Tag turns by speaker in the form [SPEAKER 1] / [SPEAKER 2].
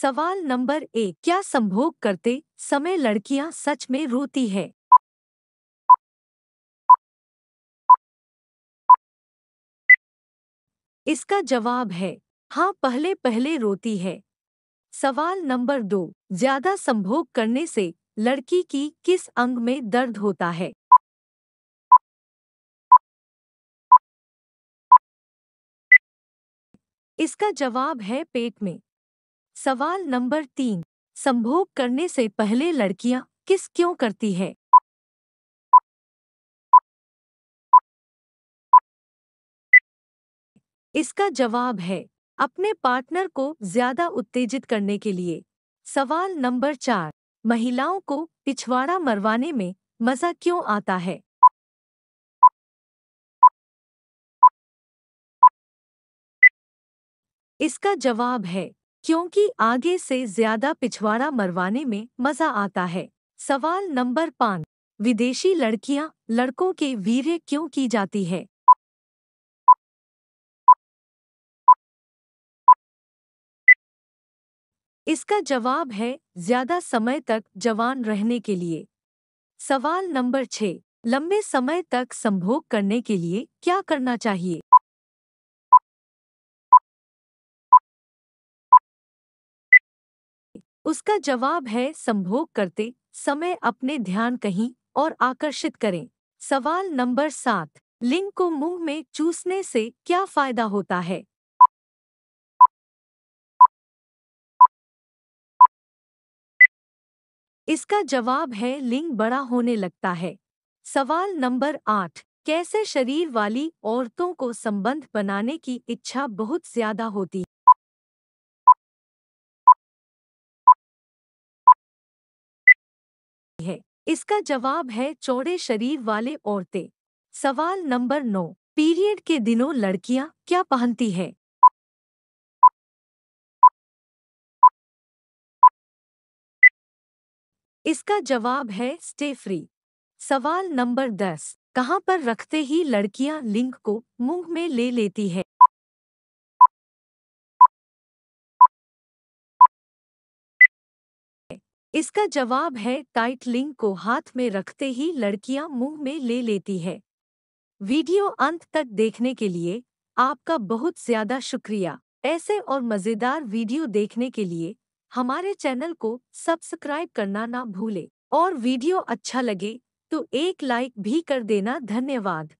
[SPEAKER 1] सवाल नंबर एक क्या संभोग करते समय लड़कियां सच में रोती है
[SPEAKER 2] इसका जवाब है हाँ पहले पहले रोती है सवाल नंबर दो ज्यादा संभोग करने से लड़की की किस अंग में दर्द होता है इसका जवाब है पेट में सवाल नंबर तीन संभोग करने से पहले लड़कियां किस क्यों करती है इसका जवाब है अपने पार्टनर को ज्यादा उत्तेजित करने के लिए सवाल नंबर चार महिलाओं को पिछवाड़ा मरवाने में मजा क्यों आता है इसका जवाब है क्योंकि आगे से ज्यादा पिछवाड़ा मरवाने में मजा आता है सवाल नंबर पाँच विदेशी लड़कियां लड़कों के वीर्य क्यों की जाती है इसका जवाब है ज्यादा समय तक जवान रहने के लिए सवाल नंबर छः लंबे समय तक संभोग करने के लिए क्या करना चाहिए उसका जवाब है संभोग करते समय अपने ध्यान कहीं और आकर्षित करें सवाल नंबर सात लिंग को मुंह में चूसने से क्या फायदा होता है इसका जवाब है लिंग बड़ा होने लगता है सवाल नंबर आठ कैसे शरीर वाली औरतों को संबंध बनाने की इच्छा बहुत ज्यादा होती है इसका जवाब है चौड़े शरीर वाले औरतें सवाल नंबर नौ पीरियड के दिनों लड़कियां क्या पहनती है इसका जवाब है स्टे फ्री सवाल नंबर दस कहाँ पर रखते ही लड़कियां लिंक को मुंह
[SPEAKER 1] में ले लेती है
[SPEAKER 2] इसका जवाब है टाइट को हाथ में रखते ही लड़कियां मुंह में ले लेती है वीडियो अंत तक देखने के लिए आपका बहुत ज्यादा शुक्रिया ऐसे और मज़ेदार वीडियो देखने के लिए हमारे चैनल को सब्सक्राइब करना ना भूलें और वीडियो अच्छा लगे तो एक लाइक भी कर देना धन्यवाद